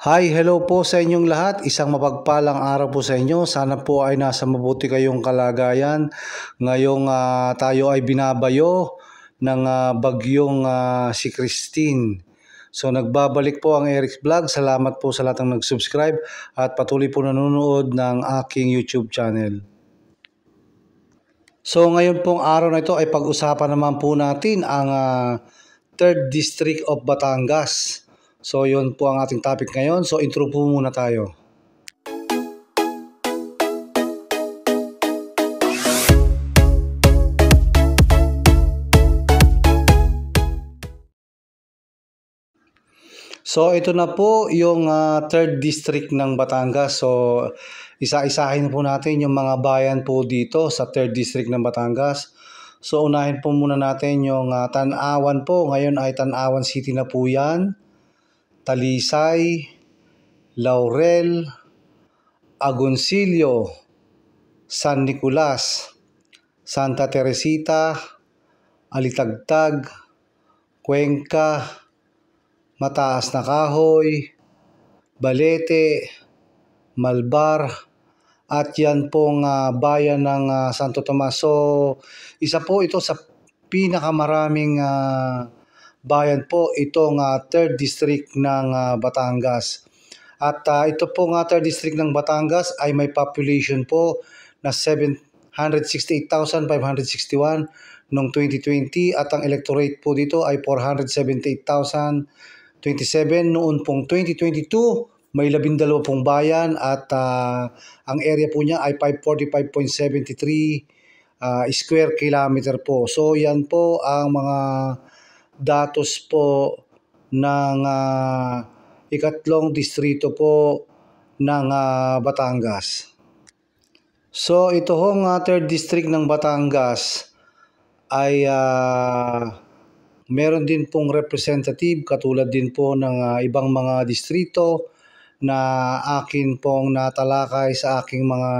Hi, hello po sa inyong lahat. Isang mapagpalang araw po sa inyo. Sana po ay nasa mabuti kayong kalagayan. Ngayong uh, tayo ay binabayo ng uh, bagyong uh, si Christine. So nagbabalik po ang Eric's Vlog. Salamat po sa lahat ng nag-subscribe at patuloy po nanonood ng aking YouTube channel. So ngayon pong araw na ito ay pag-usapan naman po natin ang uh, 3rd District of Batangas So yun po ang ating topic ngayon. So intro po muna tayo. So ito na po yung uh, third district ng Batangas. So isa-isahin po natin yung mga bayan po dito sa third district ng Batangas. So unahin po muna natin yung uh, Tanawan po. Ngayon ay Tanawan City na po yan. Talisay, Laurel, Agoncillo, San Nicolas, Santa Teresita, Alitagtag, Cuenca, Mataas na Kahoy, Balete, Malbar, at yan pong uh, ah, bayan ng uh, Santo Tomas. So, isa po ito sa pinakamaraming uh, bayan po itong uh, ah, 3rd District ng uh, Batangas. At uh, ito po ng 3rd District ng Batangas ay may population po na 768,561 noong 2020 at ang electorate po dito ay 478,027 noong pong 2022 may labindalawa pong bayan at uh, ang area po niya ay 545.73 uh, square kilometer po. So yan po ang mga datos po ng uh, ikatlong distrito po ng uh, Batangas. So ito hong uh, ah, third district ng Batangas ay uh, meron din pong representative katulad din po ng uh, ibang mga distrito na akin pong natalakay sa aking mga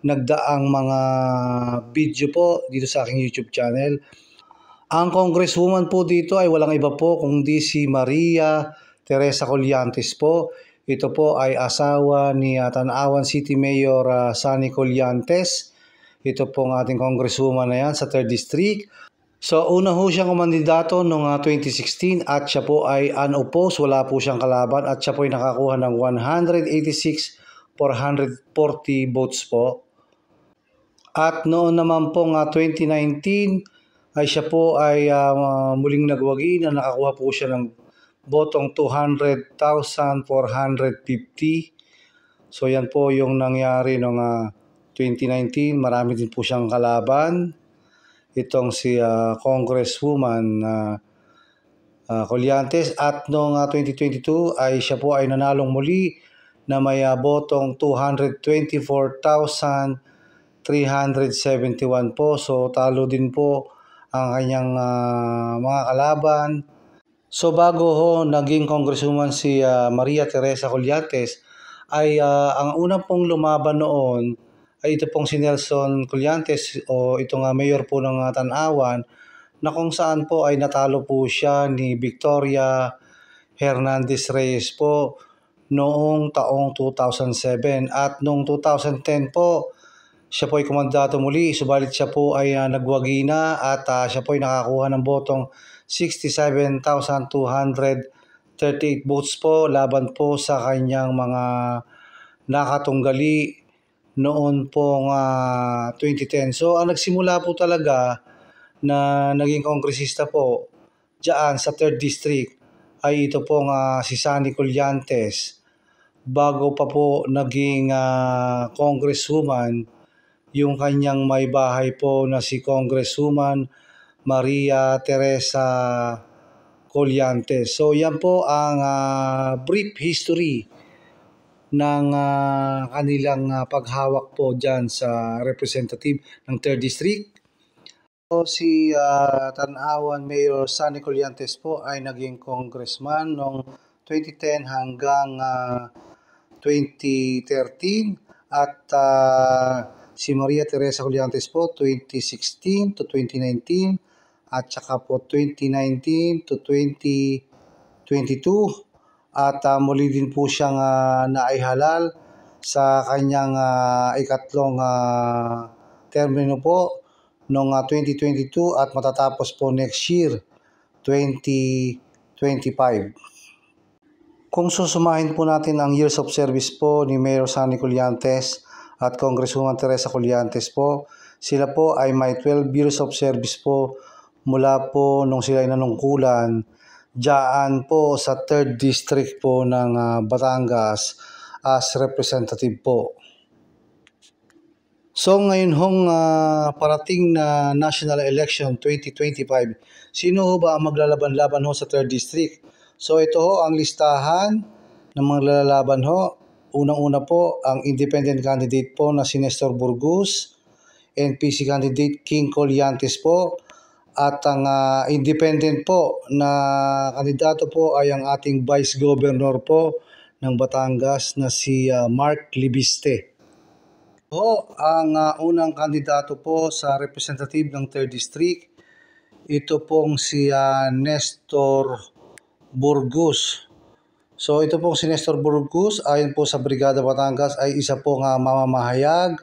nagdaang mga video po dito sa aking YouTube channel. Ang congresswoman po dito ay walang iba po kundi si Maria Teresa Colyantes po. Ito po ay asawa ni uh, Tanawan City Mayor uh, Sunny Colyantes. Ito po ang ating congresswoman na yan sa 3rd District. So una ho siyang kumandidato noong uh, ah, 2016 at siya po ay unopposed, wala po siyang kalaban at siya po ay nakakuha ng 186,440 votes po. At noon naman po nga uh, 2019 ay siya po ay uh, muling nagwagi na nakakuha po siya ng botong 200,450. So yan po yung nangyari noong uh, ah, 2019. Marami din po siyang kalaban. Itong si uh, Congresswoman uh, uh, Colliantes. At noong uh, 2022 ay siya po ay nanalong muli na may uh, botong 224,371 po. So talo din po ang kanyang uh, mga kalaban. So bago ho naging kongresuman si uh, Maria Teresa Culiates ay uh, ang unang pong lumaban noon ay ito pong si Nelson Colyates o ito nga mayor po ng uh, Tanawan na kung saan po ay natalo po siya ni Victoria Hernandez Reyes po noong taong 2007 at noong 2010 po siya po ay kumandato muli, subalit siya po ay uh, ah, nagwagi na at uh, siya po ay nakakuha ng botong 67,238 votes po laban po sa kanyang mga nakatunggali noon pong uh, ah, 2010. So ang nagsimula po talaga na naging kongresista po diyan sa 3rd District ay ito pong uh, si Sunny Colyantes bago pa po naging uh, congresswoman yung kanyang may bahay po na si Congresswoman Maria Teresa Colyantes. So yan po ang uh, brief history ng uh, kanilang uh, paghawak po dyan sa representative ng 3rd District. So, si uh, Tanawan Mayor Sunny Colyantes po ay naging congressman noong 2010 hanggang uh, 2013 at uh, si Maria Teresa Colliantes po 2016 to 2019 at saka po 2019 to 2022 at uh, muli din po siyang uh, ah, naihalal sa kanyang uh, ikatlong uh, termino po noong uh, 2022 at matatapos po next year 2025. Kung susumahin po natin ang years of service po ni Mayor San Nicolyantes, at Congresswoman Teresa Colliantes po. Sila po ay may 12 years of service po mula po nung sila ay nanungkulan dyan po sa 3rd District po ng uh, Batangas as representative po. So ngayon hong uh, parating na national election 2025, sino ho ba ang maglalaban-laban ho sa 3rd District? So ito ho ang listahan ng mga lalaban ho. Unang-una po, ang independent candidate po na si Nestor Burgos, NPC candidate King Colyantes po, at ang uh, independent po na kandidato po ay ang ating Vice Governor po ng Batangas na si uh, Mark Libiste po ang uh, unang kandidato po sa representative ng 3rd District. Ito pong si uh, Nestor Burgos. So ito pong si Nestor Burgos ayon po sa Brigada Batangas ay isa po nga mamamahayag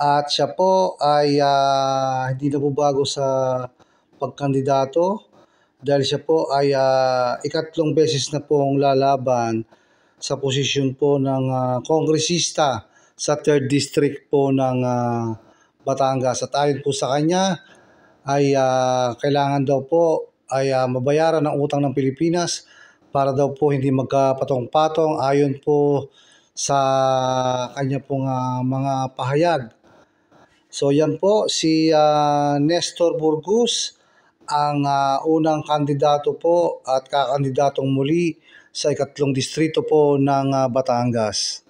at siya po ay uh, hindi na po bago sa pagkandidato dahil siya po ay uh, ikatlong beses na pong lalaban sa posisyon po ng uh, kongresista sa 3rd District po ng uh, Batangas at ayon po sa kanya ay uh, kailangan daw po ay uh, mabayaran ang utang ng Pilipinas para daw po hindi magkapatong-patong ayon po sa kanya pong uh, mga pahayag. So yan po si uh, Nestor Burgos ang uh, unang kandidato po at kakandidatong muli sa ikatlong distrito po ng uh, Batangas.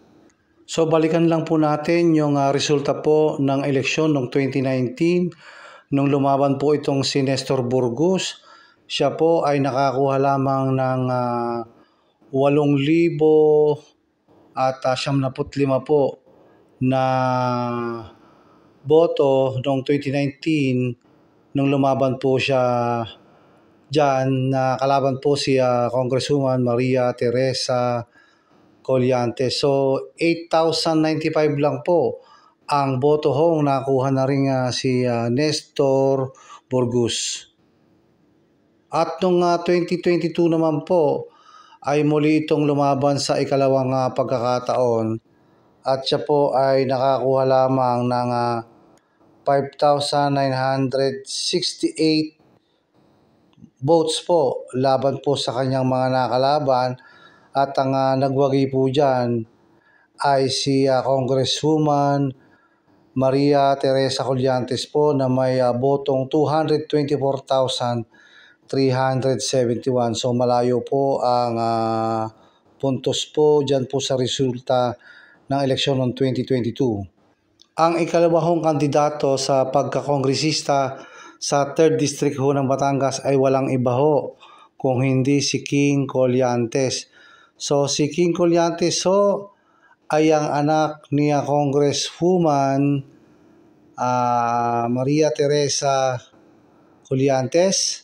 So balikan lang po natin yung uh, resulta po ng eleksyon noong 2019 nung lumaban po itong si Nestor Burgos siya po ay nakakuha lamang ng uh, ah, 8,000 at uh, ah, 75 po na boto noong 2019 nung lumaban po siya dyan na uh, kalaban po si uh, Congresswoman Maria Teresa Colliante. So 8,095 lang po ang boto hong nakuha na rin uh, si uh, Nestor Burgos. At noong uh, ah, 2022 naman po ay muli itong lumaban sa ikalawang uh, pagkakataon at siya po ay nakakuha lamang ng uh, ah, 5,968 votes po laban po sa kanyang mga nakalaban at ang uh, nagwagi po dyan ay si uh, Congresswoman Maria Teresa Colliantes po na may uh, botong 224,000 371. So malayo po ang uh, puntos po dyan po sa resulta ng eleksyon noong 2022. Ang ikalawahong kandidato sa pagkakongresista sa 3rd District ho ng Batangas ay walang iba ho kung hindi si King Colyantes. So si King Colyantes ho ay ang anak niya Congresswoman uh, Maria Teresa Colyantes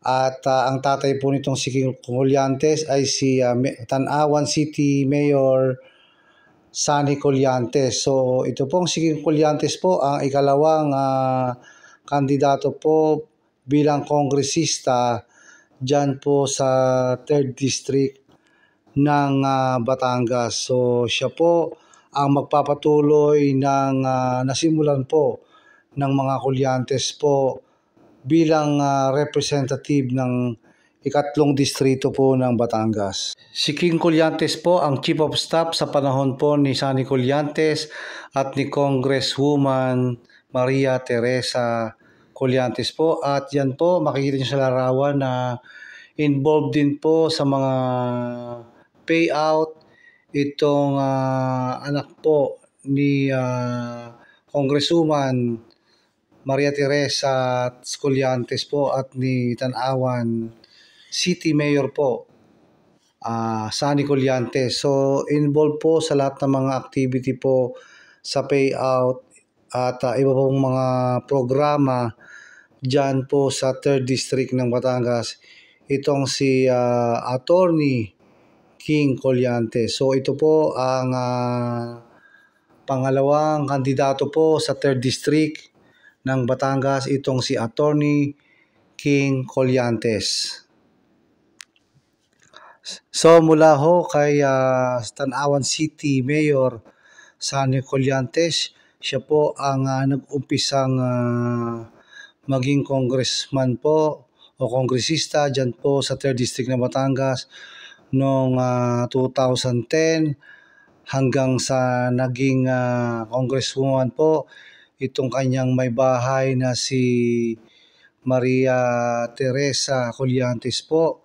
at uh, ang tatay po nitong si Colyantes ay si uh, Tanawan City Mayor Sunny Colyantes. So ito pong si Colyantes po ang ikalawang uh, kandidato po bilang kongresista dyan po sa 3rd District ng uh, Batangas. So siya po ang magpapatuloy ng uh, nasimulan po ng mga Colyantes po bilang uh, representative ng ikatlong distrito po ng Batangas. Si King Colyantes po ang Chief of Staff sa panahon po ni Sunny Colyantes at ni Congresswoman Maria Teresa Colyantes po. At yan po, makikita niyo sa larawan na involved din po sa mga payout itong uh, anak po ni uh, Congresswoman Maria Teresa at Scolyantes po at ni Tanawan City Mayor po uh, Sunny Colyantes. So involved po sa lahat ng mga activity po sa payout at uh, iba pong mga programa dyan po sa 3rd District ng Batangas. Itong si uh, Attorney King Colyante. So ito po ang uh, pangalawang kandidato po sa 3rd District ng Batangas itong si Attorney King Colyantes. So mula ho kay uh, Tanawan City Mayor Sunny Colyantes, siya po ang uh, nag-umpisang uh, maging congressman po o kongresista dyan po sa 3rd District ng Batangas noong uh, 2010 hanggang sa naging uh, congresswoman po itong kanyang may bahay na si Maria Teresa Colliantes po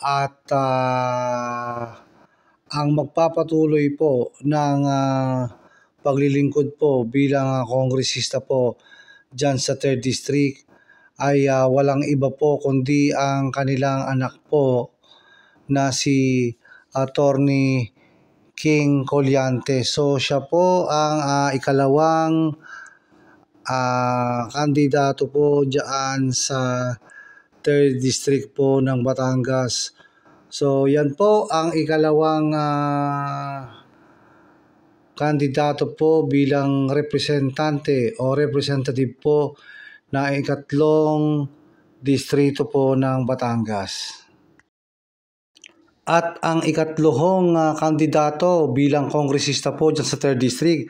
at uh, ang magpapatuloy po ng uh, paglilingkod po bilang uh, kongresista po dyan sa 3rd District ay uh, walang iba po kundi ang kanilang anak po na si Attorney King Coliante. So siya po ang uh, ikalawang uh, kandidato po dyan sa 3rd District po ng Batangas. So yan po ang ikalawang uh, kandidato po bilang representante o representative po na ikatlong distrito po ng Batangas. At ang ikatlohong uh, ah, kandidato bilang kongresista po dyan sa 3rd District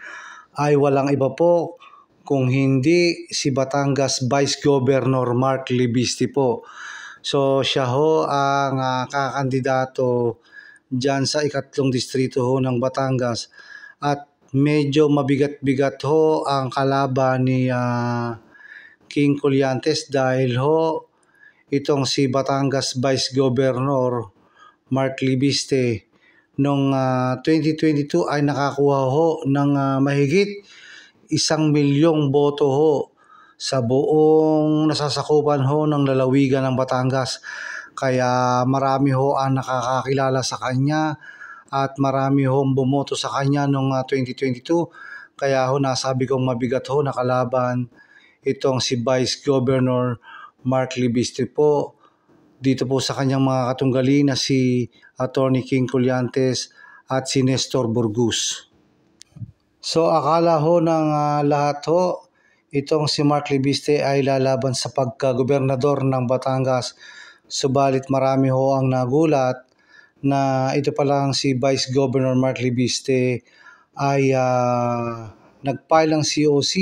ay walang iba po kung hindi si Batangas Vice Governor Mark Libisti po. So siya ho ang uh, kakandidato dyan sa ikatlong distrito ho ng Batangas at medyo mabigat-bigat ho ang kalaban ni uh, King Colyantes dahil ho itong si Batangas Vice Governor Mark Libiste noong uh, 2022 ay nakakuha ho ng uh, mahigit isang milyong boto ho sa buong nasasakupan ho ng lalawigan ng Batangas. Kaya marami ho ang nakakakilala sa kanya at marami ho ang bumoto sa kanya noong 2022. Ah, Kaya ho nasabi kong mabigat ho nakalaban itong si Vice Governor Mark Libiste po dito po sa kanyang mga katunggali na si Attorney King Colyantes at si Nestor Burgos. So akala ho ng uh, lahat ho, itong si Mark Libiste ay lalaban sa pagka-gobernador ng Batangas. Subalit marami ho ang nagulat na ito pa lang si Vice Governor Mark Libiste ay uh, ah, nag ng COC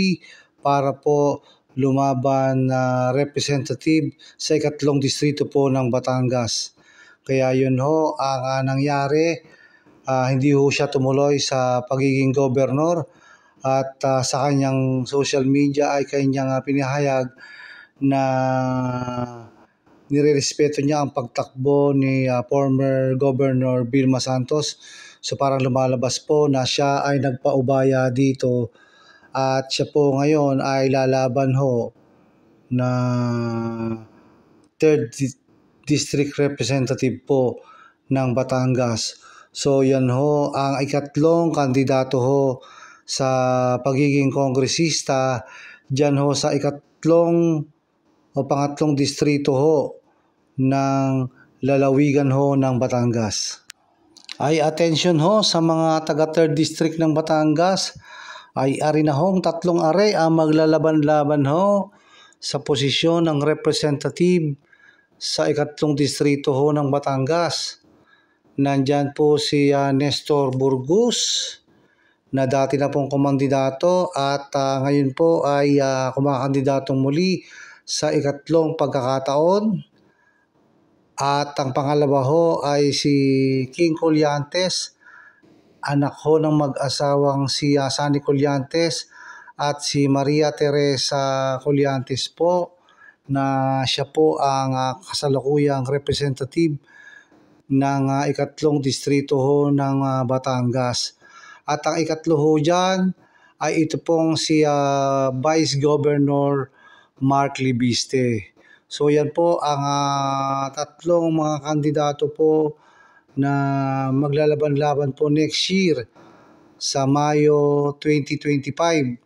para po lumaban na uh, representative sa ikatlong distrito po ng Batangas. Kaya yun ho ang uh, nangyari uh, hindi ho siya tumuloy sa pagiging governor at uh, sa kanyang social media ay kanyang uh, pinahayag na nirerespeto niya ang pagtakbo ni uh, former Governor Vilma Santos. So parang lumalabas po na siya ay nagpaubaya dito at siya po ngayon ay lalaban ho na third district representative po ng Batangas. So yan ho, ang ikatlong kandidato ho sa pagiging kongresista dyan ho sa ikatlong o pangatlong distrito ho ng lalawigan ho ng Batangas. Ay attention ho sa mga taga 3rd district ng Batangas ay ari na hong tatlong are ang maglalaban-laban ho sa posisyon ng representative sa ikatlong distrito ho ng Batangas Nandyan po si uh, Nestor Burgos na dati na pong kumandidato at uh, ngayon po ay uh, kumakandidatong muli sa ikatlong pagkakataon. At ang pangalawa ho ay si King Colyantes, anak ho ng mag-asawang si uh, Sunny Colyantes at si Maria Teresa Colyantes po na siya po ang uh, kasalukuyang representative ng uh, ikatlong distrito ho ng uh, Batangas. At ang ikatlo ho dyan ay ito pong si uh, Vice Governor Mark Libiste. So yan po ang uh, tatlong mga kandidato po na maglalaban-laban po next year sa Mayo 2025.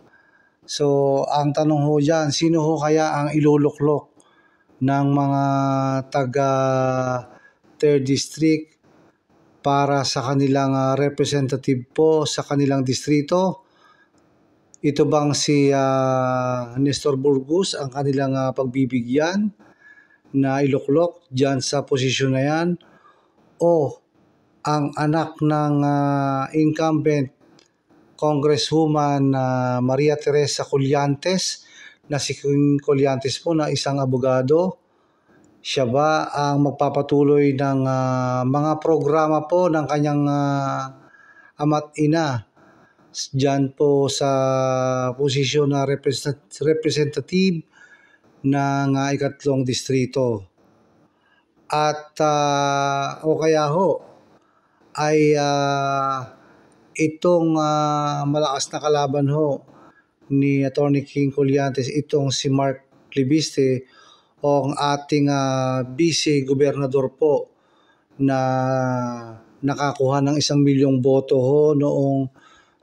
So ang tanong ho dyan, sino ho kaya ang iluluklok ng mga taga 3rd District para sa kanilang uh, representative po sa kanilang distrito. Ito bang si uh, Nestor Burgos ang kanilang uh, pagbibigyan na iluklok dyan sa posisyon na yan o ang anak ng uh, incumbent Congresswoman uh, Maria Teresa Colyantes na si Colyantes po na isang abogado siya ba ang magpapatuloy ng uh, mga programa po ng kanyang uh, amat ina dyan po sa posisyon na representative ng uh, ikatlong distrito. At uh, o kaya ho ay uh, itong uh, malakas na kalaban ho ni Attorney King Colliantes, itong si Mark Libiste o ang ating uh, ah, vice gobernador po na nakakuha ng isang milyong boto ho noong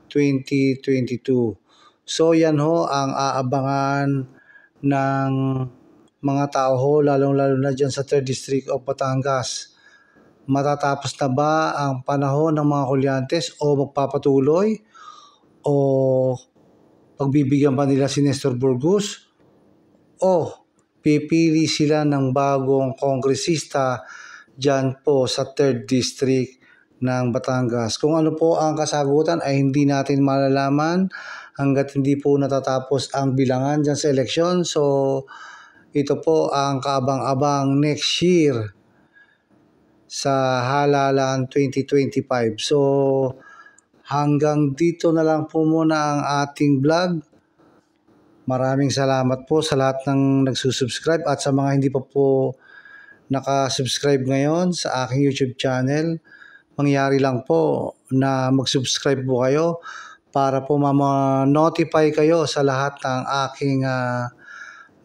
2022. So yan ho ang aabangan ng mga tao ho, lalong-lalo na dyan sa 3rd District of Batangas. Matatapos na ba ang panahon ng mga kulyantes o magpapatuloy o pagbibigyan pa nila si Nestor Burgos o pipili sila ng bagong kongresista dyan po sa 3rd District ng Batangas. Kung ano po ang kasagutan ay hindi natin malalaman hanggat hindi po natatapos ang bilangan dyan sa eleksyon. So, ito po ang kaabang-abang next year sa halalan 2025. So, hanggang dito na lang po muna ang ating vlog. Maraming salamat po sa lahat ng nagsusubscribe at sa mga hindi pa po nakasubscribe ngayon sa aking YouTube channel. Mangyari lang po na mag-subscribe po kayo para po ma-notify kayo sa lahat ng aking uh,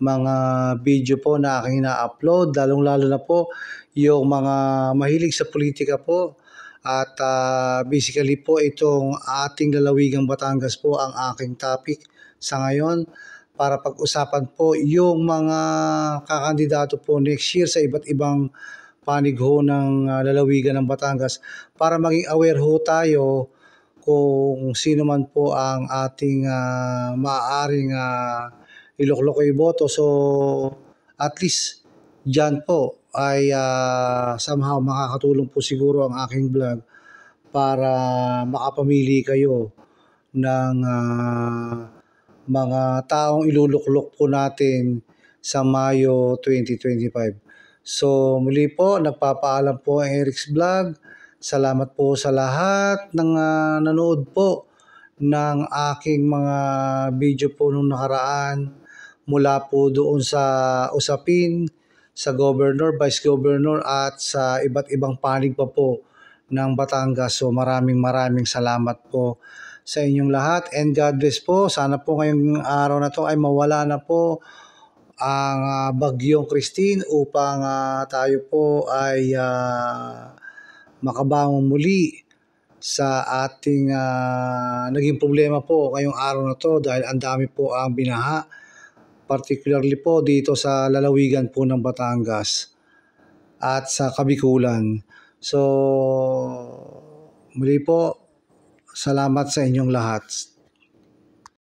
mga video po na aking ina-upload. Lalong-lalo na po yung mga mahilig sa politika po. At uh, basically po itong ating lalawigang Batangas po ang aking topic sa ngayon para pag-usapan po yung mga kakandidato po next year sa iba't ibang panig ho ng ah, lalawigan ng Batangas para maging aware ho tayo kung sino man po ang ating uh, maaaring uh, ah, ilokloko iboto. So at least dyan po ay uh, somehow makakatulong po siguro ang aking vlog para makapamili kayo ng uh, mga taong iluluklok po natin sa Mayo 2025. So muli po, nagpapaalam po ang Eric's Vlog. Salamat po sa lahat ng uh, nanood po ng aking mga video po nung nakaraan mula po doon sa usapin sa governor, vice governor at sa iba't ibang panig pa po ng Batangas. So maraming maraming salamat po sa inyong lahat and God bless po. Sana po ngayong araw na to ay mawala na po ang uh, bagyong Christine upang uh, tayo po ay uh, makabangon muli sa ating uh, naging problema po ngayong araw na to dahil ang dami po ang binaha particularly po dito sa lalawigan po ng Batangas at sa Kabikulan. So, muli po, salamat sa inyong lahat.